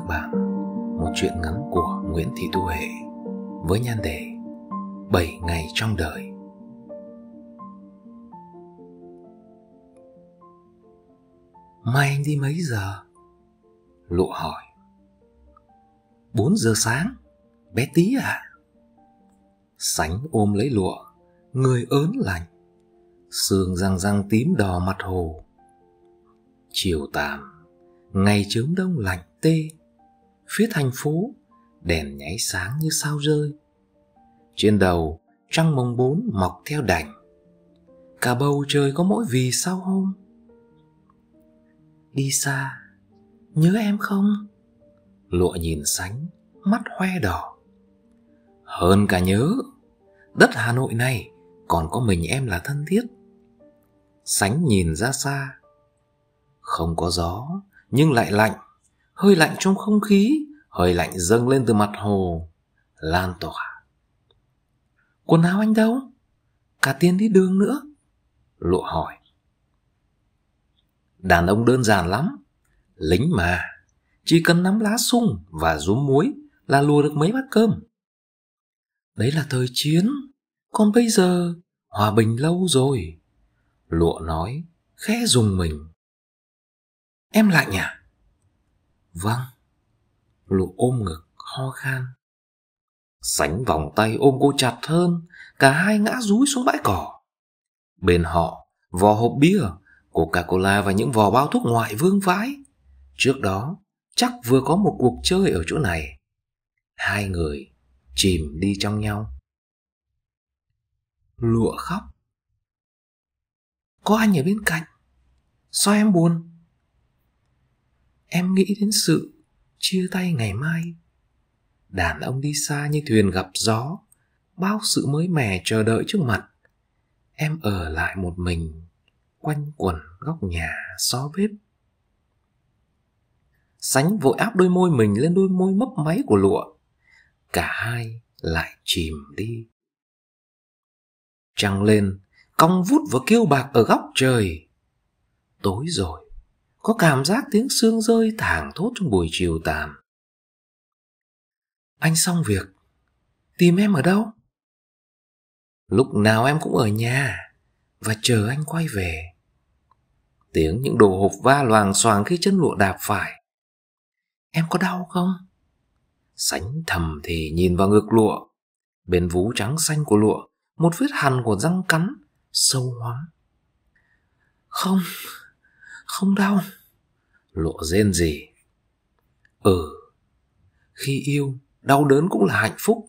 các bạn một chuyện ngắn của Nguyễn Thị Thu Hệ với nhan đề 7 ngày trong đời. Mai anh đi mấy giờ? Lộ hỏi. 4 giờ sáng, bé tí à? Sánh ôm lấy lụa, người ớn lành, xương răng răng tím đỏ mặt hồ. Chiều tàn, ngày chớm đông lạnh tê, phía thành phố đèn nháy sáng như sao rơi trên đầu trăng mồng bốn mọc theo đành cả bầu trời có mỗi vì sao hôm đi xa nhớ em không lụa nhìn sánh mắt hoe đỏ hơn cả nhớ đất hà nội này còn có mình em là thân thiết sánh nhìn ra xa không có gió nhưng lại lạnh hơi lạnh trong không khí, hơi lạnh dâng lên từ mặt hồ, lan tỏa. Quần áo anh đâu? Cả tiền đi đường nữa. Lụa hỏi. Đàn ông đơn giản lắm, lính mà, chỉ cần nắm lá sung và rúm muối là lùa được mấy bát cơm. Đấy là thời chiến, còn bây giờ hòa bình lâu rồi. Lụa nói, khẽ dùng mình. Em lạnh à? Vâng. Lục ôm ngực, ho khan. Sánh vòng tay ôm cô chặt hơn, cả hai ngã rúi xuống bãi cỏ. Bên họ, vò hộp bia, Coca-Cola và những vò bao thuốc ngoại vương vãi. Trước đó, chắc vừa có một cuộc chơi ở chỗ này. Hai người chìm đi trong nhau. Lụa khóc. Có anh ở bên cạnh. Sao em buồn? em nghĩ đến sự chia tay ngày mai đàn ông đi xa như thuyền gặp gió bao sự mới mẻ chờ đợi trước mặt em ở lại một mình quanh quẩn góc nhà xó bếp sánh vội áp đôi môi mình lên đôi môi mấp máy của lụa cả hai lại chìm đi trăng lên cong vút và kêu bạc ở góc trời tối rồi có cảm giác tiếng xương rơi thảng thốt trong buổi chiều tàn. Anh xong việc, tìm em ở đâu? Lúc nào em cũng ở nhà và chờ anh quay về. Tiếng những đồ hộp va loàng xoàng khi chân lụa đạp phải. Em có đau không? Sánh thầm thì nhìn vào ngực lụa. Bên vú trắng xanh của lụa, một vết hằn của răng cắn, sâu hoắm. Không, không đau lộ rên gì ừ khi yêu đau đớn cũng là hạnh phúc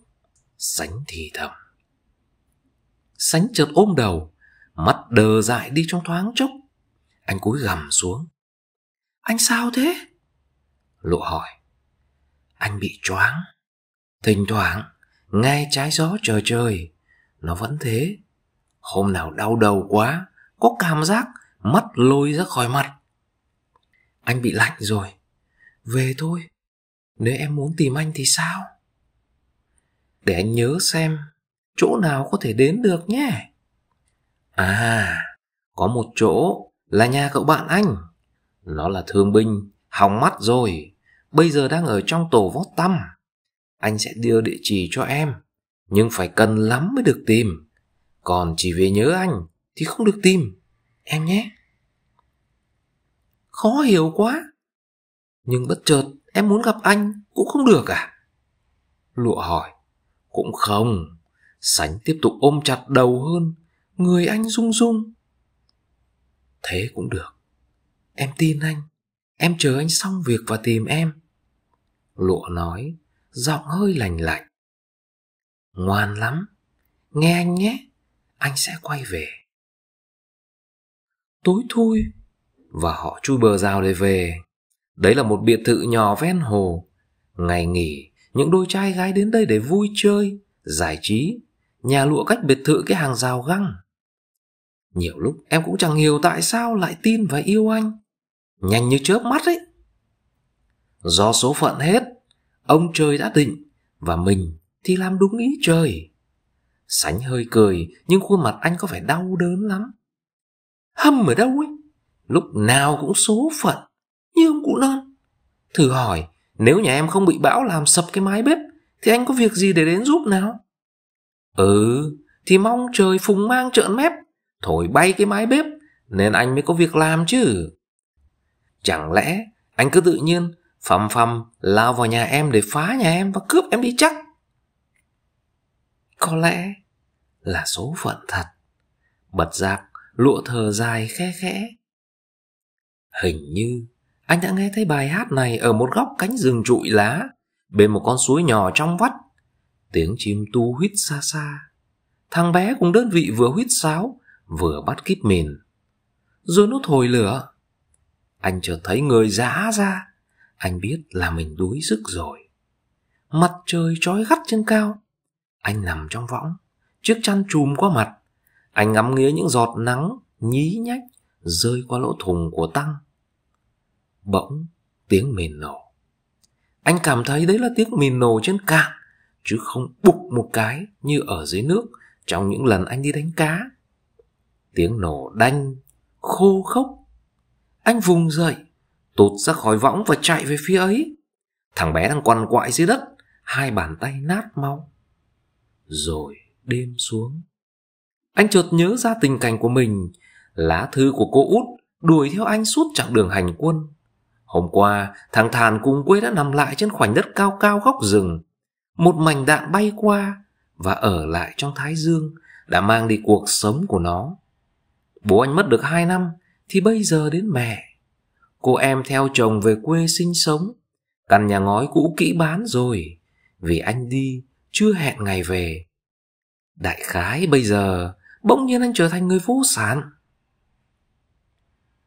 sánh thì thầm sánh chợt ôm đầu mắt đờ dại đi trong thoáng chốc anh cúi gằm xuống anh sao thế lộ hỏi anh bị choáng thỉnh thoảng ngay trái gió trời trời nó vẫn thế hôm nào đau đầu quá có cảm giác mắt lôi ra khỏi mặt. Anh bị lạnh rồi, về thôi, nếu em muốn tìm anh thì sao? Để anh nhớ xem chỗ nào có thể đến được nhé. À, có một chỗ là nhà cậu bạn anh. Nó là thương binh, hỏng mắt rồi, bây giờ đang ở trong tổ vót tăm. Anh sẽ đưa địa chỉ cho em, nhưng phải cần lắm mới được tìm. Còn chỉ về nhớ anh thì không được tìm em nhé. Khó hiểu quá. Nhưng bất chợt em muốn gặp anh cũng không được à? Lụa hỏi. Cũng không. Sánh tiếp tục ôm chặt đầu hơn. Người anh rung rung. Thế cũng được. Em tin anh. Em chờ anh xong việc và tìm em. Lụa nói, giọng hơi lành lạnh. Ngoan lắm. Nghe anh nhé. Anh sẽ quay về tối thui và họ chui bờ rào để về. Đấy là một biệt thự nhỏ ven hồ. Ngày nghỉ, những đôi trai gái đến đây để vui chơi, giải trí. Nhà lụa cách biệt thự cái hàng rào găng. Nhiều lúc em cũng chẳng hiểu tại sao lại tin và yêu anh. Nhanh như chớp mắt ấy. Do số phận hết, ông trời đã định và mình thì làm đúng ý trời. Sánh hơi cười nhưng khuôn mặt anh có vẻ đau đớn lắm hâm ở đâu ấy lúc nào cũng số phận như ông cụ non thử hỏi nếu nhà em không bị bão làm sập cái mái bếp thì anh có việc gì để đến giúp nào ừ thì mong trời phùng mang trợn mép thổi bay cái mái bếp nên anh mới có việc làm chứ chẳng lẽ anh cứ tự nhiên phầm phầm lao vào nhà em để phá nhà em và cướp em đi chắc có lẽ là số phận thật bật giặc lụa thờ dài khe khẽ. Hình như anh đã nghe thấy bài hát này ở một góc cánh rừng trụi lá, bên một con suối nhỏ trong vắt. Tiếng chim tu huýt xa xa. Thằng bé cùng đơn vị vừa huýt sáo, vừa bắt kíp mìn. Rồi nó thổi lửa. Anh chợt thấy người giá ra. Anh biết là mình đuối sức rồi. Mặt trời trói gắt trên cao. Anh nằm trong võng, chiếc chăn trùm qua mặt. Anh ngắm nghía những giọt nắng nhí nhách rơi qua lỗ thùng của Tăng. Bỗng tiếng mìn nổ. Anh cảm thấy đấy là tiếng mìn nổ trên cạn, chứ không bục một cái như ở dưới nước trong những lần anh đi đánh cá. Tiếng nổ đanh, khô khốc. Anh vùng dậy, tụt ra khỏi võng và chạy về phía ấy. Thằng bé đang quằn quại dưới đất, hai bàn tay nát máu. Rồi đêm xuống anh chợt nhớ ra tình cảnh của mình, lá thư của cô út đuổi theo anh suốt chặng đường hành quân. Hôm qua, thằng Thàn cùng quê đã nằm lại trên khoảnh đất cao cao góc rừng. Một mảnh đạn bay qua và ở lại trong thái dương đã mang đi cuộc sống của nó. Bố anh mất được 2 năm thì bây giờ đến mẹ. Cô em theo chồng về quê sinh sống. Căn nhà ngói cũ kỹ bán rồi vì anh đi chưa hẹn ngày về. Đại khái bây giờ bỗng nhiên anh trở thành người vô sản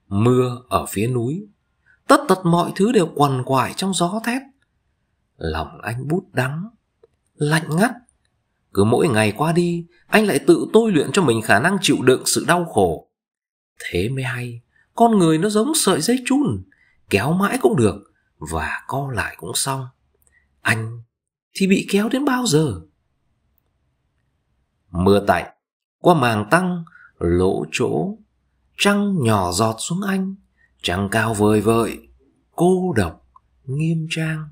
mưa ở phía núi tất tật mọi thứ đều quằn quại trong gió thét lòng anh bút đắng lạnh ngắt cứ mỗi ngày qua đi anh lại tự tôi luyện cho mình khả năng chịu đựng sự đau khổ thế mới hay con người nó giống sợi dây chun kéo mãi cũng được và co lại cũng xong anh thì bị kéo đến bao giờ mưa tạnh qua màng tăng lỗ chỗ trăng nhỏ giọt xuống anh trăng cao vời vợi cô độc nghiêm trang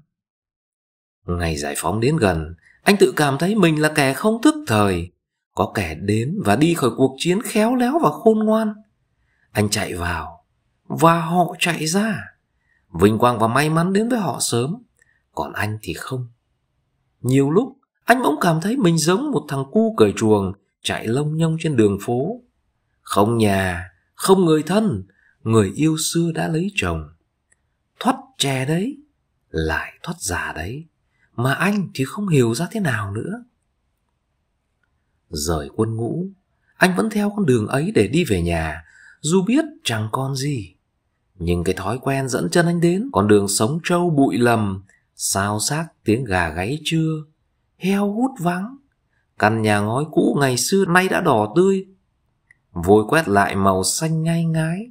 ngày giải phóng đến gần anh tự cảm thấy mình là kẻ không thức thời có kẻ đến và đi khỏi cuộc chiến khéo léo và khôn ngoan anh chạy vào và họ chạy ra vinh quang và may mắn đến với họ sớm còn anh thì không nhiều lúc anh bỗng cảm thấy mình giống một thằng cu cởi chuồng chạy lông nhông trên đường phố. Không nhà, không người thân, người yêu xưa đã lấy chồng. Thoát trẻ đấy, lại thoát già đấy, mà anh thì không hiểu ra thế nào nữa. Rời quân ngũ, anh vẫn theo con đường ấy để đi về nhà, dù biết chẳng còn gì. Nhưng cái thói quen dẫn chân anh đến con đường sống trâu bụi lầm, sao xác tiếng gà gáy chưa heo hút vắng, Căn nhà ngói cũ ngày xưa nay đã đỏ tươi Vôi quét lại màu xanh ngai ngái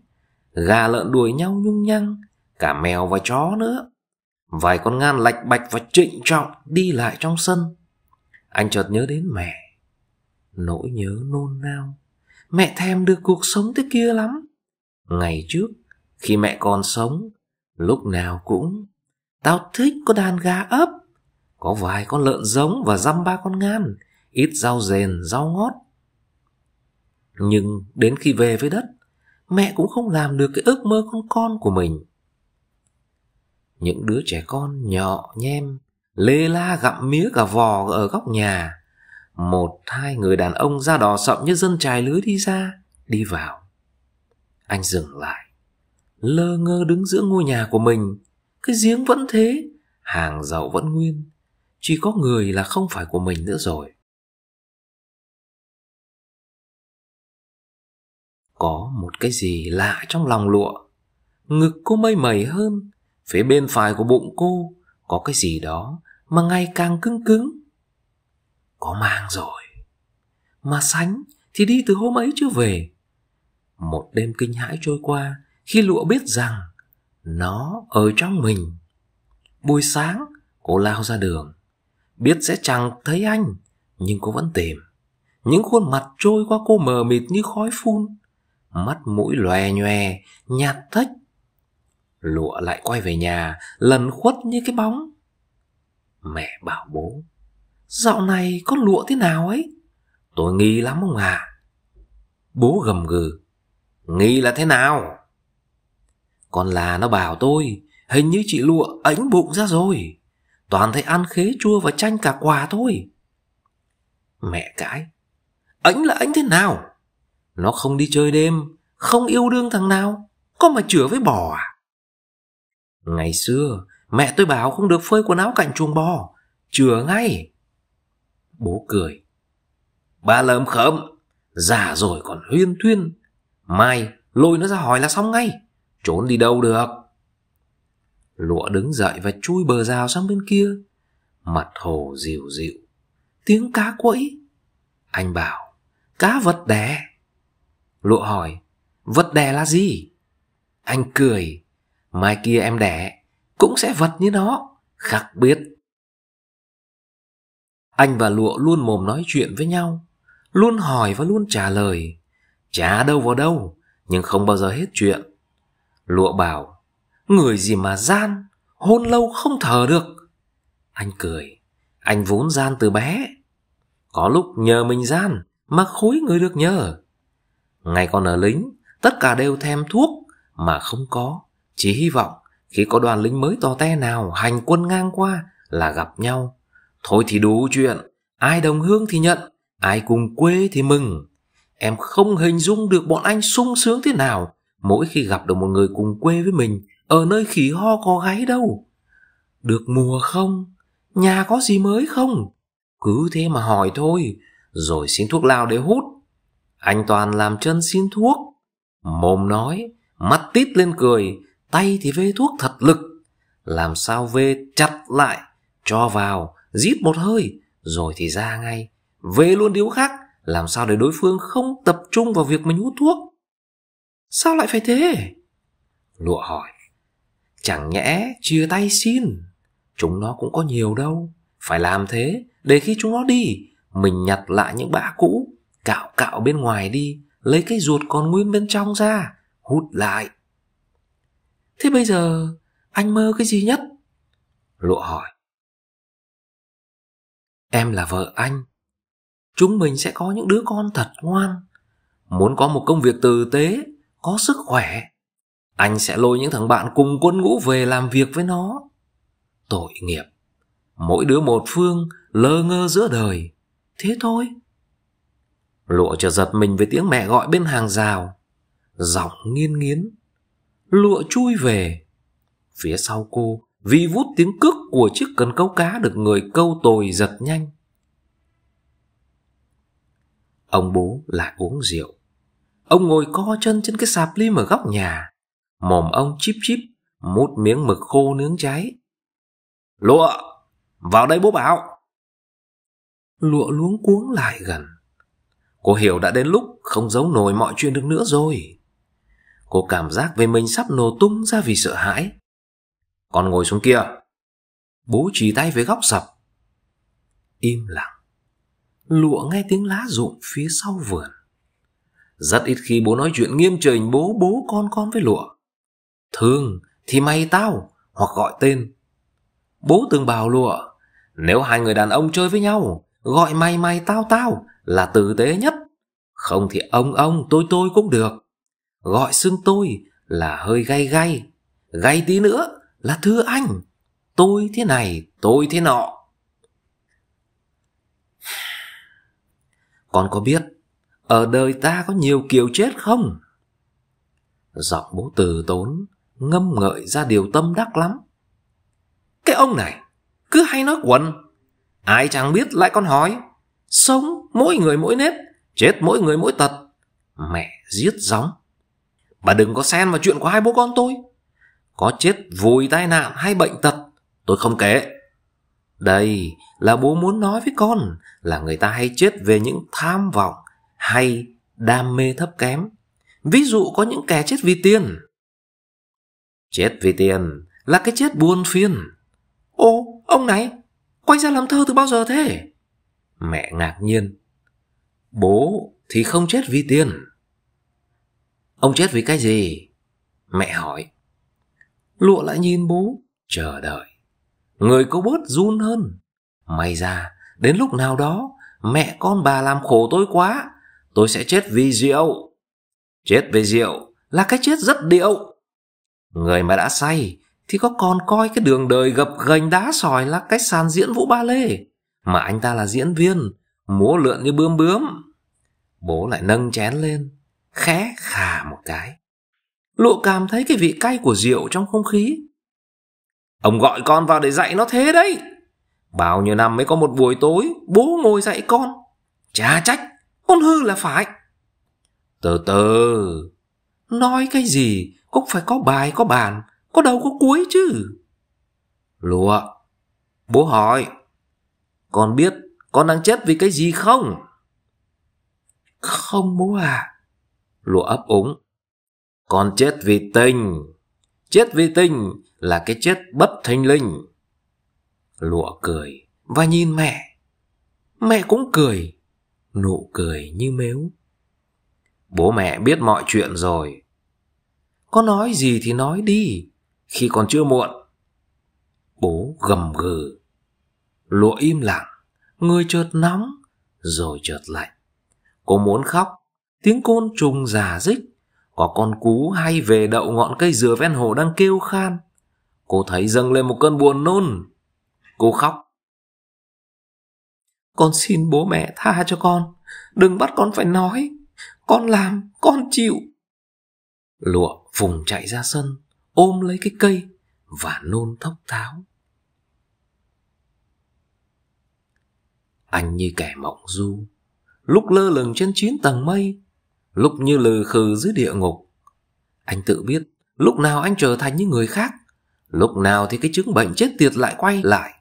Gà lợn đuổi nhau nhung nhăng Cả mèo và chó nữa Vài con ngan lạch bạch và trịnh trọng Đi lại trong sân Anh chợt nhớ đến mẹ Nỗi nhớ nôn nao Mẹ thèm được cuộc sống thế kia lắm Ngày trước Khi mẹ còn sống Lúc nào cũng Tao thích có đàn gà ấp Có vài con lợn giống và dăm ba con ngan ít rau rền, rau ngót. Nhưng đến khi về với đất, mẹ cũng không làm được cái ước mơ con con của mình. Những đứa trẻ con nhỏ nhem, lê la gặm mía cả vò ở góc nhà. Một hai người đàn ông da đỏ sậm như dân trài lưới đi ra, đi vào. Anh dừng lại, lơ ngơ đứng giữa ngôi nhà của mình. Cái giếng vẫn thế, hàng dậu vẫn nguyên, chỉ có người là không phải của mình nữa rồi. Có một cái gì lạ trong lòng lụa Ngực cô mây mẩy hơn Phía bên phải của bụng cô Có cái gì đó mà ngày càng cứng cứng Có mang rồi Mà sánh thì đi từ hôm ấy chưa về Một đêm kinh hãi trôi qua Khi lụa biết rằng Nó ở trong mình Buổi sáng cô lao ra đường Biết sẽ chẳng thấy anh Nhưng cô vẫn tìm Những khuôn mặt trôi qua cô mờ mịt như khói phun mắt mũi lòe nhòe, nhạt thách. Lụa lại quay về nhà, lần khuất như cái bóng. Mẹ bảo bố, dạo này con lụa thế nào ấy? Tôi nghi lắm ông à. Bố gầm gừ, nghi là thế nào? Còn là nó bảo tôi, hình như chị lụa ảnh bụng ra rồi. Toàn thấy ăn khế chua và chanh cả quà thôi. Mẹ cãi, ảnh là ảnh thế nào? Nó không đi chơi đêm, không yêu đương thằng nào, có mà chữa với bò à? Ngày xưa, mẹ tôi bảo không được phơi quần áo cạnh chuồng bò, chữa ngay. Bố cười. Ba lơm khớm, già rồi còn huyên thuyên. Mai, lôi nó ra hỏi là xong ngay, trốn đi đâu được. Lụa đứng dậy và chui bờ rào sang bên kia. Mặt hồ dịu dịu, tiếng cá quẫy. Anh bảo, cá vật đẻ. Lụa hỏi, vật đẻ là gì? Anh cười, mai kia em đẻ, cũng sẽ vật như nó, khác biết. Anh và Lụa luôn mồm nói chuyện với nhau, luôn hỏi và luôn trả lời. trả đâu vào đâu, nhưng không bao giờ hết chuyện. Lụa bảo, người gì mà gian, hôn lâu không thở được. Anh cười, anh vốn gian từ bé. Có lúc nhờ mình gian, mà khối người được nhờ. Ngày còn ở lính, tất cả đều thèm thuốc mà không có. Chỉ hy vọng khi có đoàn lính mới to te nào hành quân ngang qua là gặp nhau. Thôi thì đủ chuyện, ai đồng hương thì nhận, ai cùng quê thì mừng. Em không hình dung được bọn anh sung sướng thế nào mỗi khi gặp được một người cùng quê với mình ở nơi khỉ ho có gáy đâu. Được mùa không? Nhà có gì mới không? Cứ thế mà hỏi thôi, rồi xin thuốc lao để hút anh Toàn làm chân xin thuốc. Mồm nói, mắt tít lên cười, tay thì vê thuốc thật lực. Làm sao vê chặt lại, cho vào, rít một hơi, rồi thì ra ngay. Vê luôn điếu khác, làm sao để đối phương không tập trung vào việc mình hút thuốc. Sao lại phải thế? Lụa hỏi, chẳng nhẽ chia tay xin. Chúng nó cũng có nhiều đâu, phải làm thế, để khi chúng nó đi, mình nhặt lại những bã cũ cạo cạo bên ngoài đi, lấy cái ruột còn nguyên bên trong ra, hút lại. Thế bây giờ anh mơ cái gì nhất? Lụa hỏi. Em là vợ anh. Chúng mình sẽ có những đứa con thật ngoan. Muốn có một công việc tử tế, có sức khỏe. Anh sẽ lôi những thằng bạn cùng quân ngũ về làm việc với nó. Tội nghiệp. Mỗi đứa một phương, lơ ngơ giữa đời. Thế thôi. Lụa chợt giật mình với tiếng mẹ gọi bên hàng rào. Giọng nghiên nghiến. Lụa chui về. Phía sau cô, Vì vút tiếng cước của chiếc cần câu cá được người câu tồi giật nhanh. Ông bố lại uống rượu. Ông ngồi co chân trên cái sạp lim ở góc nhà. Mồm ông chip chip, mút miếng mực khô nướng cháy. Lụa, vào đây bố bảo. Lụa luống cuống lại gần. Cô hiểu đã đến lúc không giấu nổi mọi chuyện được nữa rồi. Cô cảm giác về mình sắp nổ tung ra vì sợ hãi. Con ngồi xuống kia. Bố chỉ tay với góc sập. Im lặng. Lụa nghe tiếng lá rụng phía sau vườn. Rất ít khi bố nói chuyện nghiêm trình bố bố con con với lụa. Thường thì mày tao hoặc gọi tên. Bố từng bảo lụa, nếu hai người đàn ông chơi với nhau gọi mày mày tao tao là tử tế nhất. Không thì ông ông tôi tôi cũng được. Gọi xưng tôi là hơi gay gay, gay tí nữa là thưa anh. Tôi thế này, tôi thế nọ. Con có biết ở đời ta có nhiều kiểu chết không? Giọng bố từ tốn ngâm ngợi ra điều tâm đắc lắm. Cái ông này cứ hay nói quần Ai chẳng biết lại còn hỏi Sống mỗi người mỗi nếp Chết mỗi người mỗi tật Mẹ giết gióng Bà đừng có xen vào chuyện của hai bố con tôi Có chết vùi tai nạn hay bệnh tật Tôi không kể Đây là bố muốn nói với con Là người ta hay chết về những tham vọng Hay đam mê thấp kém Ví dụ có những kẻ chết vì tiền Chết vì tiền là cái chết buồn phiền Ô, ông này, Quay ra làm thơ từ bao giờ thế? Mẹ ngạc nhiên. Bố thì không chết vì tiền. Ông chết vì cái gì? Mẹ hỏi. Lụa lại nhìn bố, chờ đợi. Người có bớt run hơn. May ra, đến lúc nào đó, mẹ con bà làm khổ tôi quá. Tôi sẽ chết vì rượu. Chết vì rượu là cái chết rất điệu. Người mà đã say thì có còn coi cái đường đời gập ghềnh đá sỏi là cái sàn diễn vũ ba lê mà anh ta là diễn viên múa lượn như bướm bướm bố lại nâng chén lên khẽ khà một cái lụa cảm thấy cái vị cay của rượu trong không khí ông gọi con vào để dạy nó thế đấy bao nhiêu năm mới có một buổi tối bố ngồi dạy con chả trách con hư là phải từ từ nói cái gì cũng phải có bài có bàn có đầu có cuối chứ Lụa Bố hỏi Con biết con đang chết vì cái gì không Không bố à Lụa ấp úng Con chết vì tình Chết vì tình là cái chết bất thanh linh Lụa cười Và nhìn mẹ Mẹ cũng cười Nụ cười như mếu Bố mẹ biết mọi chuyện rồi Có nói gì thì nói đi khi còn chưa muộn. Bố gầm gừ. Lụa im lặng, người chợt nóng, rồi chợt lạnh. Cô muốn khóc, tiếng côn trùng giả dích. Có con cú hay về đậu ngọn cây dừa ven hồ đang kêu khan. Cô thấy dâng lên một cơn buồn nôn. Cô khóc. Con xin bố mẹ tha cho con. Đừng bắt con phải nói. Con làm, con chịu. Lụa vùng chạy ra sân, ôm lấy cái cây và nôn thốc tháo anh như kẻ mộng du lúc lơ lửng trên chín tầng mây lúc như lừ khừ dưới địa ngục anh tự biết lúc nào anh trở thành những người khác lúc nào thì cái chứng bệnh chết tiệt lại quay lại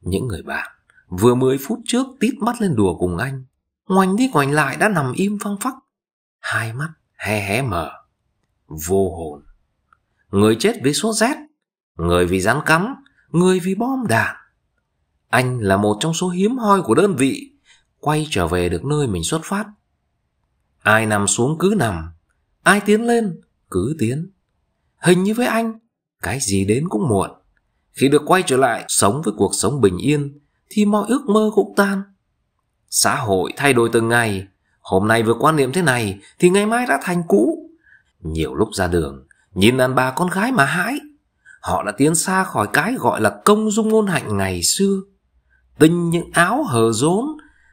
những người bạn vừa mười phút trước tít mắt lên đùa cùng anh ngoảnh đi ngoảnh lại đã nằm im phăng phắc hai mắt hé hé mở vô hồn người chết vì sốt rét, người vì rắn cắn, người vì bom đạn. Anh là một trong số hiếm hoi của đơn vị quay trở về được nơi mình xuất phát. Ai nằm xuống cứ nằm, ai tiến lên cứ tiến. Hình như với anh, cái gì đến cũng muộn. Khi được quay trở lại sống với cuộc sống bình yên thì mọi ước mơ cũng tan. Xã hội thay đổi từng ngày, hôm nay vừa quan niệm thế này thì ngày mai đã thành cũ. Nhiều lúc ra đường, Nhìn đàn bà con gái mà hãi Họ đã tiến xa khỏi cái gọi là công dung ngôn hạnh ngày xưa Tinh những áo hờ rốn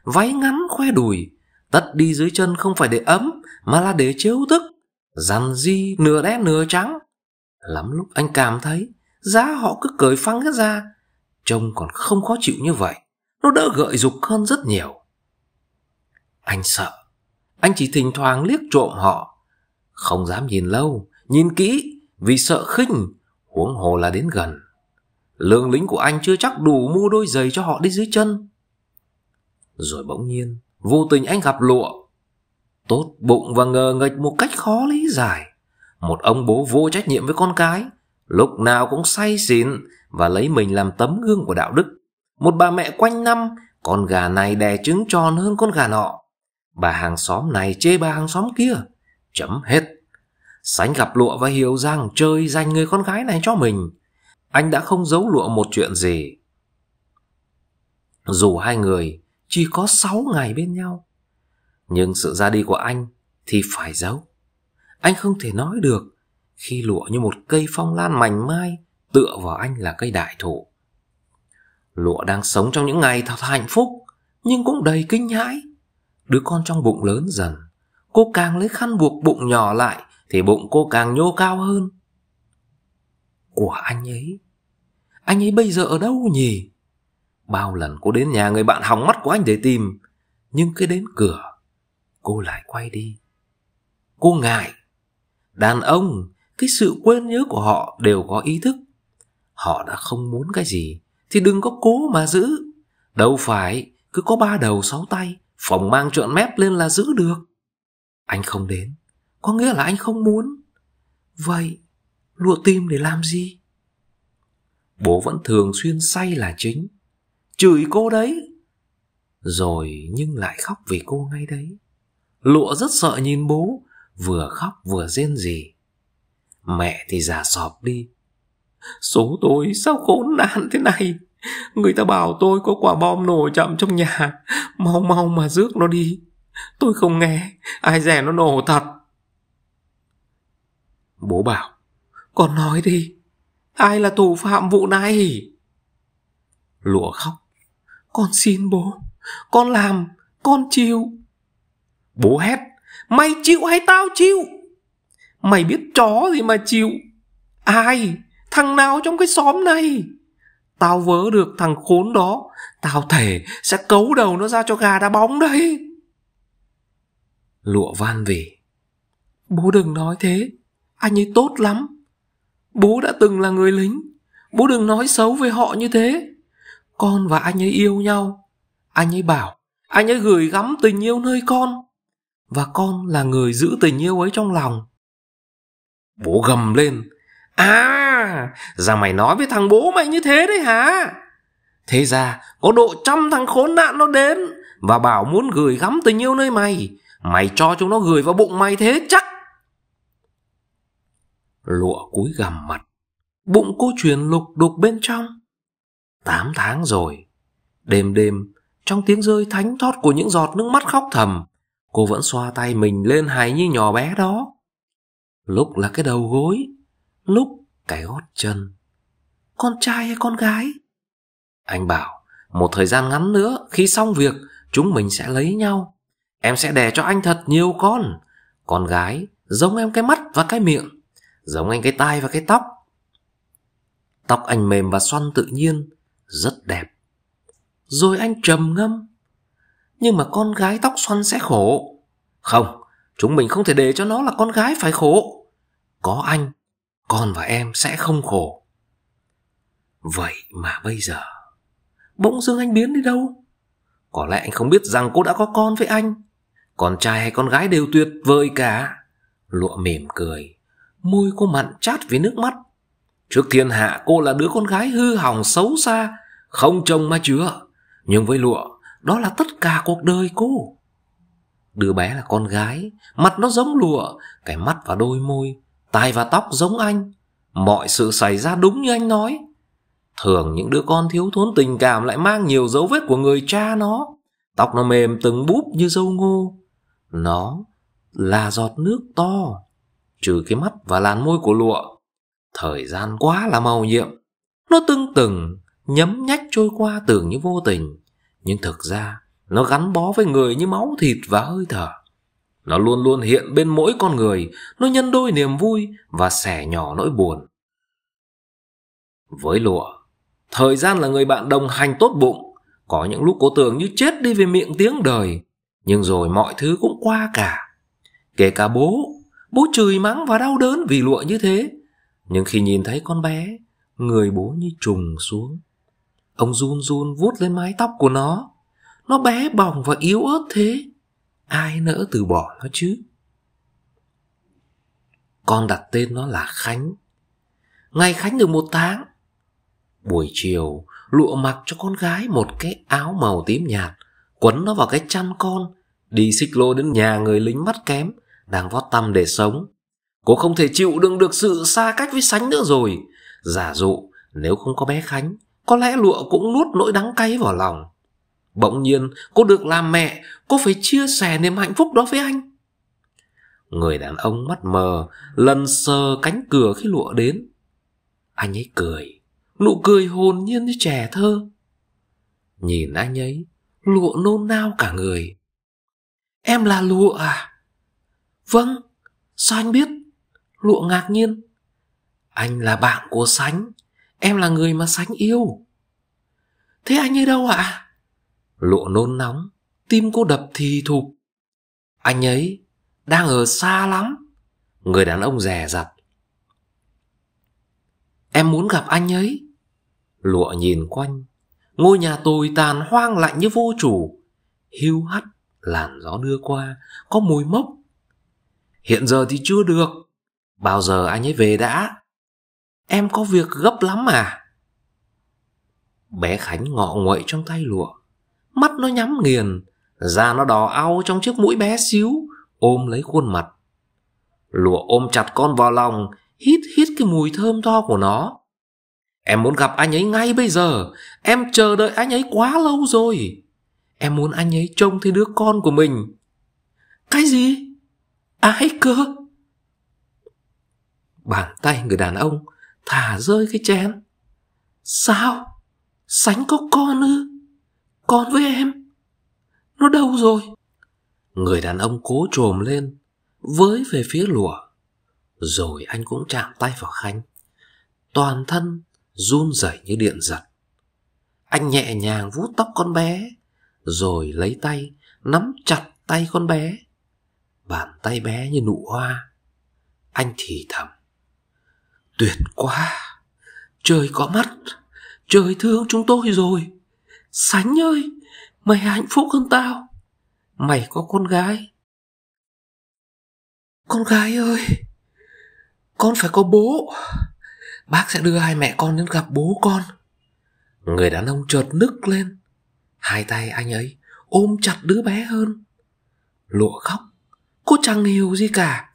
Váy ngắn khoe đùi Tất đi dưới chân không phải để ấm Mà là để trêu tức Dằn di nửa đen nửa trắng Lắm lúc anh cảm thấy Giá họ cứ cởi phăng hết ra Trông còn không khó chịu như vậy Nó đỡ gợi dục hơn rất nhiều Anh sợ Anh chỉ thỉnh thoảng liếc trộm họ Không dám nhìn lâu Nhìn kỹ, vì sợ khinh, huống hồ là đến gần. Lương lính của anh chưa chắc đủ mua đôi giày cho họ đi dưới chân. Rồi bỗng nhiên, vô tình anh gặp lụa. Tốt bụng và ngờ nghịch một cách khó lý giải. Một ông bố vô trách nhiệm với con cái, lúc nào cũng say xỉn và lấy mình làm tấm gương của đạo đức. Một bà mẹ quanh năm, con gà này đẻ trứng tròn hơn con gà nọ. Bà hàng xóm này chê bà hàng xóm kia. Chấm hết. Sánh gặp Lụa và hiểu rằng trời dành người con gái này cho mình. Anh đã không giấu Lụa một chuyện gì. Dù hai người chỉ có 6 ngày bên nhau, nhưng sự ra đi của anh thì phải giấu. Anh không thể nói được khi Lụa như một cây phong lan mảnh mai tựa vào anh là cây đại thụ. Lụa đang sống trong những ngày thật hạnh phúc nhưng cũng đầy kinh hãi. Đứa con trong bụng lớn dần, cô càng lấy khăn buộc bụng nhỏ lại thì bụng cô càng nhô cao hơn. Của anh ấy, anh ấy bây giờ ở đâu nhỉ? Bao lần cô đến nhà người bạn hỏng mắt của anh để tìm, nhưng cứ đến cửa, cô lại quay đi. Cô ngại, đàn ông, cái sự quên nhớ của họ đều có ý thức. Họ đã không muốn cái gì, thì đừng có cố mà giữ. Đâu phải, cứ có ba đầu sáu tay, phòng mang trọn mép lên là giữ được. Anh không đến, có nghĩa là anh không muốn vậy lụa tim để làm gì bố vẫn thường xuyên say là chính chửi cô đấy rồi nhưng lại khóc vì cô ngay đấy lụa rất sợ nhìn bố vừa khóc vừa rên gì mẹ thì già sọp đi số tôi sao khốn nạn thế này người ta bảo tôi có quả bom nổ chậm trong nhà mau mau mà rước nó đi tôi không nghe ai rẻ nó nổ thật Bố bảo Con nói đi Ai là thủ phạm vụ này Lụa khóc Con xin bố Con làm Con chịu Bố hét Mày chịu hay tao chịu Mày biết chó gì mà chịu Ai Thằng nào trong cái xóm này Tao vớ được thằng khốn đó Tao thể sẽ cấu đầu nó ra cho gà đá bóng đấy Lụa van về Bố đừng nói thế anh ấy tốt lắm. Bố đã từng là người lính. Bố đừng nói xấu với họ như thế. Con và anh ấy yêu nhau. Anh ấy bảo, anh ấy gửi gắm tình yêu nơi con. Và con là người giữ tình yêu ấy trong lòng. Bố gầm lên. À, ra mày nói với thằng bố mày như thế đấy hả? Thế ra, có độ trăm thằng khốn nạn nó đến và bảo muốn gửi gắm tình yêu nơi mày. Mày cho chúng nó gửi vào bụng mày thế chắc lụa cúi gằm mặt bụng cô truyền lục đục bên trong tám tháng rồi đêm đêm trong tiếng rơi thánh thót của những giọt nước mắt khóc thầm cô vẫn xoa tay mình lên hài như nhỏ bé đó lúc là cái đầu gối lúc cái gót chân con trai hay con gái anh bảo một thời gian ngắn nữa khi xong việc chúng mình sẽ lấy nhau em sẽ đẻ cho anh thật nhiều con con gái giống em cái mắt và cái miệng Giống anh cái tai và cái tóc Tóc anh mềm và xoăn tự nhiên Rất đẹp Rồi anh trầm ngâm Nhưng mà con gái tóc xoăn sẽ khổ Không Chúng mình không thể để cho nó là con gái phải khổ Có anh Con và em sẽ không khổ Vậy mà bây giờ Bỗng dưng anh biến đi đâu Có lẽ anh không biết rằng cô đã có con với anh Con trai hay con gái đều tuyệt vời cả Lụa mỉm cười môi cô mặn chát vì nước mắt. Trước thiên hạ cô là đứa con gái hư hỏng xấu xa, không chồng mà chứa. Nhưng với lụa, đó là tất cả cuộc đời cô. Đứa bé là con gái, mặt nó giống lụa, cái mắt và đôi môi, tai và tóc giống anh. Mọi sự xảy ra đúng như anh nói. Thường những đứa con thiếu thốn tình cảm lại mang nhiều dấu vết của người cha nó. Tóc nó mềm từng búp như dâu ngô. Nó là giọt nước to trừ cái mắt và làn môi của lụa. Thời gian quá là màu nhiệm. Nó tưng từng, nhấm nhách trôi qua tưởng như vô tình. Nhưng thực ra, nó gắn bó với người như máu thịt và hơi thở. Nó luôn luôn hiện bên mỗi con người, nó nhân đôi niềm vui và sẻ nhỏ nỗi buồn. Với lụa, thời gian là người bạn đồng hành tốt bụng. Có những lúc cô tưởng như chết đi về miệng tiếng đời, nhưng rồi mọi thứ cũng qua cả. Kể cả bố Bố chửi mắng và đau đớn vì lụa như thế. Nhưng khi nhìn thấy con bé, người bố như trùng xuống. Ông run run vuốt lên mái tóc của nó. Nó bé bỏng và yếu ớt thế. Ai nỡ từ bỏ nó chứ? Con đặt tên nó là Khánh. Ngày Khánh được một tháng. Buổi chiều, lụa mặc cho con gái một cái áo màu tím nhạt, quấn nó vào cái chăn con, đi xích lô đến nhà người lính mắt kém, đang vót tâm để sống. Cô không thể chịu đựng được sự xa cách với Sánh nữa rồi. Giả dụ, nếu không có bé Khánh, có lẽ lụa cũng nuốt nỗi đắng cay vào lòng. Bỗng nhiên, cô được làm mẹ, cô phải chia sẻ niềm hạnh phúc đó với anh. Người đàn ông mắt mờ, lần sờ cánh cửa khi lụa đến. Anh ấy cười, nụ cười hồn nhiên như trẻ thơ. Nhìn anh ấy, lụa nôn nao cả người. Em là lụa à? Vâng, sao anh biết? Lụa ngạc nhiên. Anh là bạn của Sánh, em là người mà Sánh yêu. Thế anh ấy đâu ạ? À? Lụa nôn nóng, tim cô đập thì thục Anh ấy đang ở xa lắm. Người đàn ông rè rặt. Em muốn gặp anh ấy. Lụa nhìn quanh, ngôi nhà tồi tàn hoang lạnh như vô chủ. Hiu hắt, làn gió đưa qua, có mùi mốc Hiện giờ thì chưa được. Bao giờ anh ấy về đã? Em có việc gấp lắm à? Bé Khánh ngọ nguậy trong tay lụa. Mắt nó nhắm nghiền, da nó đỏ au trong chiếc mũi bé xíu, ôm lấy khuôn mặt. Lụa ôm chặt con vào lòng, hít hít cái mùi thơm tho của nó. Em muốn gặp anh ấy ngay bây giờ, em chờ đợi anh ấy quá lâu rồi. Em muốn anh ấy trông thấy đứa con của mình. Cái gì? ai cơ Bàn tay người đàn ông Thả rơi cái chén Sao Sánh có con ư Con với em Nó đâu rồi Người đàn ông cố trồm lên Với về phía lùa Rồi anh cũng chạm tay vào khanh. Toàn thân run rẩy như điện giật Anh nhẹ nhàng vuốt tóc con bé Rồi lấy tay Nắm chặt tay con bé bàn tay bé như nụ hoa. Anh thì thầm. Tuyệt quá! Trời có mắt! Trời thương chúng tôi rồi! Sánh ơi! Mày hạnh phúc hơn tao! Mày có con gái! Con gái ơi! Con phải có bố! Bác sẽ đưa hai mẹ con đến gặp bố con. Người đàn ông chợt nức lên. Hai tay anh ấy ôm chặt đứa bé hơn. Lụa khóc Cô chẳng hiểu gì cả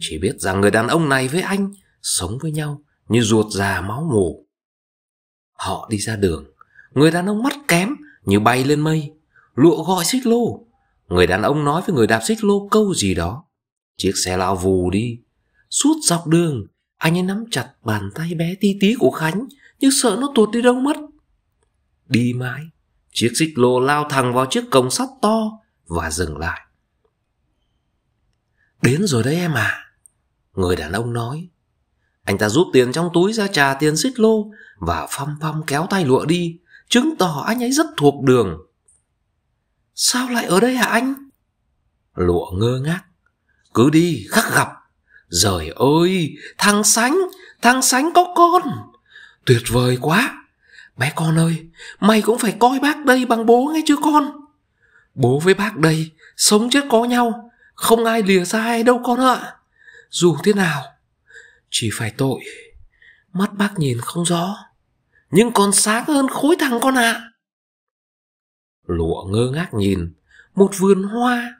Chỉ biết rằng người đàn ông này với anh Sống với nhau như ruột già máu mù Họ đi ra đường Người đàn ông mắt kém Như bay lên mây Lụa gọi xích lô Người đàn ông nói với người đạp xích lô câu gì đó Chiếc xe lao vù đi Suốt dọc đường Anh ấy nắm chặt bàn tay bé tí tí của Khánh như sợ nó tuột đi đâu mất Đi mãi Chiếc xích lô lao thẳng vào chiếc cổng sắt to Và dừng lại Đến rồi đấy em à Người đàn ông nói Anh ta rút tiền trong túi ra trà tiền xích lô Và phong phong kéo tay lụa đi Chứng tỏ anh ấy rất thuộc đường Sao lại ở đây hả anh Lụa ngơ ngác Cứ đi khắc gặp Giời ơi Thằng Sánh Thằng Sánh có con Tuyệt vời quá Bé con ơi Mày cũng phải coi bác đây bằng bố nghe chứ con Bố với bác đây Sống chết có nhau không ai lìa ra ai đâu con ạ Dù thế nào Chỉ phải tội Mắt bác nhìn không rõ Nhưng còn sáng hơn khối thằng con ạ Lụa ngơ ngác nhìn Một vườn hoa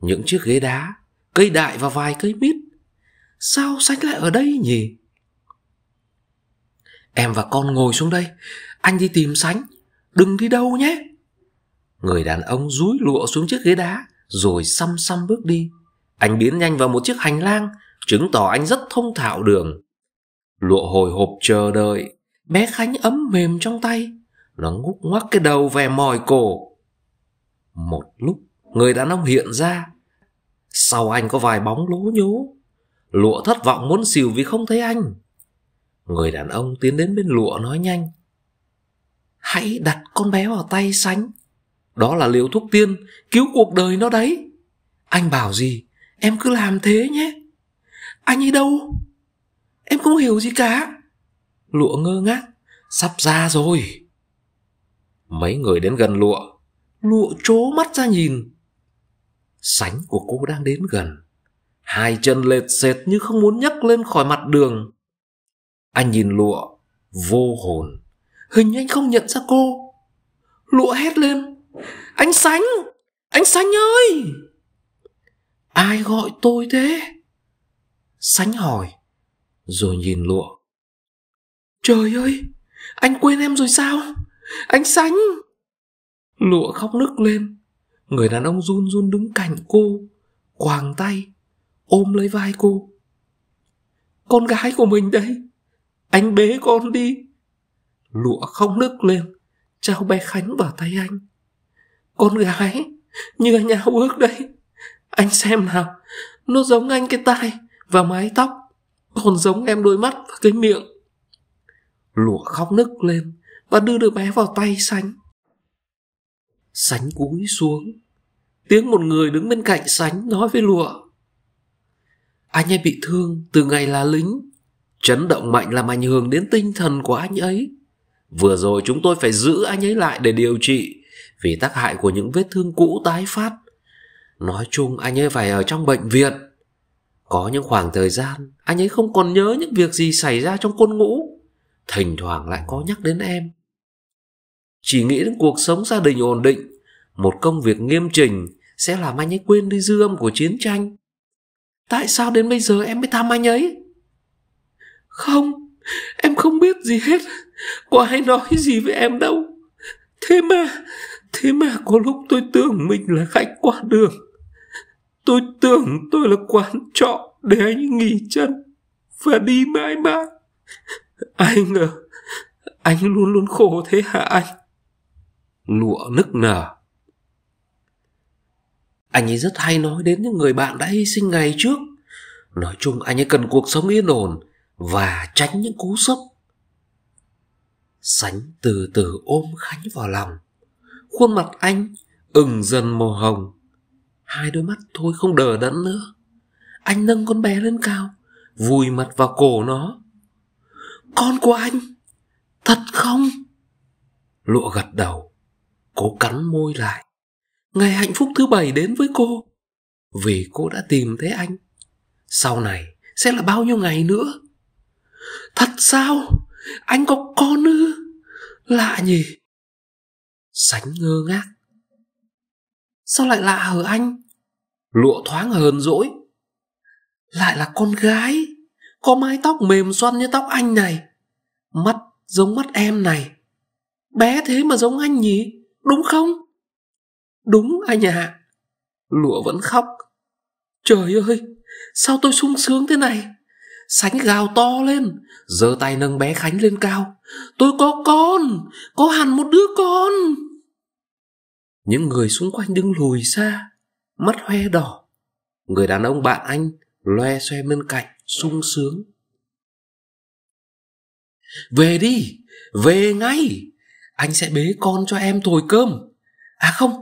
Những chiếc ghế đá Cây đại và vài cây mít Sao sánh lại ở đây nhỉ Em và con ngồi xuống đây Anh đi tìm sánh Đừng đi đâu nhé Người đàn ông rúi lụa xuống chiếc ghế đá rồi xăm xăm bước đi. Anh biến nhanh vào một chiếc hành lang, chứng tỏ anh rất thông thạo đường. Lụa hồi hộp chờ đợi, bé Khánh ấm mềm trong tay. Nó ngúc ngoắc cái đầu về mỏi cổ. Một lúc, người đàn ông hiện ra. Sau anh có vài bóng lố nhố. Lụa thất vọng muốn xìu vì không thấy anh. Người đàn ông tiến đến bên lụa nói nhanh. Hãy đặt con bé vào tay sánh đó là liều thuốc tiên Cứu cuộc đời nó đấy Anh bảo gì Em cứ làm thế nhé Anh ấy đâu Em không hiểu gì cả Lụa ngơ ngác Sắp ra rồi Mấy người đến gần lụa Lụa trố mắt ra nhìn Sánh của cô đang đến gần Hai chân lệt sệt như không muốn nhấc lên khỏi mặt đường Anh nhìn lụa Vô hồn Hình như anh không nhận ra cô Lụa hét lên anh Sánh Anh Sánh ơi Ai gọi tôi thế Sánh hỏi Rồi nhìn lụa Trời ơi Anh quên em rồi sao Anh Sánh Lụa khóc nức lên Người đàn ông run run đứng cạnh cô Quàng tay Ôm lấy vai cô Con gái của mình đây Anh bế con đi Lụa khóc nức lên Trao bé Khánh vào tay anh con gái Như anh ao ước đấy Anh xem nào Nó giống anh cái tai và mái tóc Còn giống em đôi mắt và cái miệng Lụa khóc nức lên Và đưa đứa bé vào tay sánh Sánh cúi xuống Tiếng một người đứng bên cạnh sánh nói với lụa Anh ấy bị thương từ ngày là lính Chấn động mạnh làm ảnh hưởng đến tinh thần của anh ấy Vừa rồi chúng tôi phải giữ anh ấy lại để điều trị vì tác hại của những vết thương cũ tái phát. Nói chung anh ấy phải ở trong bệnh viện. Có những khoảng thời gian anh ấy không còn nhớ những việc gì xảy ra trong quân ngũ. Thỉnh thoảng lại có nhắc đến em. Chỉ nghĩ đến cuộc sống gia đình ổn định, một công việc nghiêm trình sẽ làm anh ấy quên đi dư âm của chiến tranh. Tại sao đến bây giờ em mới thăm anh ấy? Không, em không biết gì hết. Có ai nói gì với em đâu. Thế mà, Thế mà có lúc tôi tưởng mình là khách qua đường. Tôi tưởng tôi là quán trọ để anh nghỉ chân và đi mãi mãi. Ai ngờ, anh luôn luôn khổ thế hả anh? Lụa nức nở. Anh ấy rất hay nói đến những người bạn đã hy sinh ngày trước. Nói chung anh ấy cần cuộc sống yên ổn và tránh những cú sốc. Sánh từ từ ôm Khánh vào lòng khuôn mặt anh ửng dần màu hồng hai đôi mắt thôi không đờ đẫn nữa anh nâng con bé lên cao vùi mặt vào cổ nó con của anh thật không lụa gật đầu cố cắn môi lại ngày hạnh phúc thứ bảy đến với cô vì cô đã tìm thấy anh sau này sẽ là bao nhiêu ngày nữa thật sao anh có con ư lạ nhỉ Sánh ngơ ngác Sao lại lạ hở anh Lụa thoáng hờn dỗi Lại là con gái Có mái tóc mềm xoăn như tóc anh này Mắt giống mắt em này Bé thế mà giống anh nhỉ Đúng không Đúng anh ạ à. Lụa vẫn khóc Trời ơi Sao tôi sung sướng thế này Sánh gào to lên giơ tay nâng bé Khánh lên cao Tôi có con Có hẳn một đứa con những người xung quanh đứng lùi xa mắt hoe đỏ người đàn ông bạn anh loe xoe bên cạnh sung sướng về đi về ngay anh sẽ bế con cho em thổi cơm à không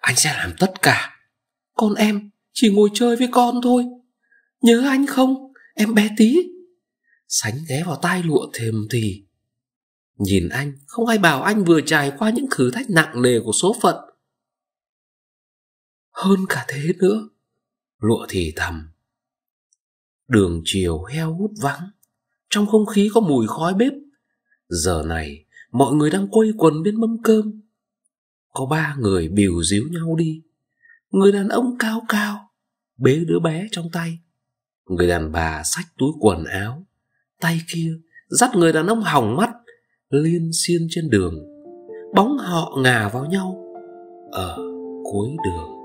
anh sẽ làm tất cả con em chỉ ngồi chơi với con thôi nhớ anh không em bé tí sánh ghé vào tai lụa thềm thì nhìn anh không ai bảo anh vừa trải qua những thử thách nặng nề của số phận hơn cả thế nữa lụa thì thầm đường chiều heo hút vắng trong không khí có mùi khói bếp giờ này mọi người đang quây quần bên mâm cơm có ba người bìu díu nhau đi người đàn ông cao cao bế đứa bé trong tay người đàn bà xách túi quần áo tay kia dắt người đàn ông hỏng mắt liên xiên trên đường bóng họ ngả vào nhau ở cuối đường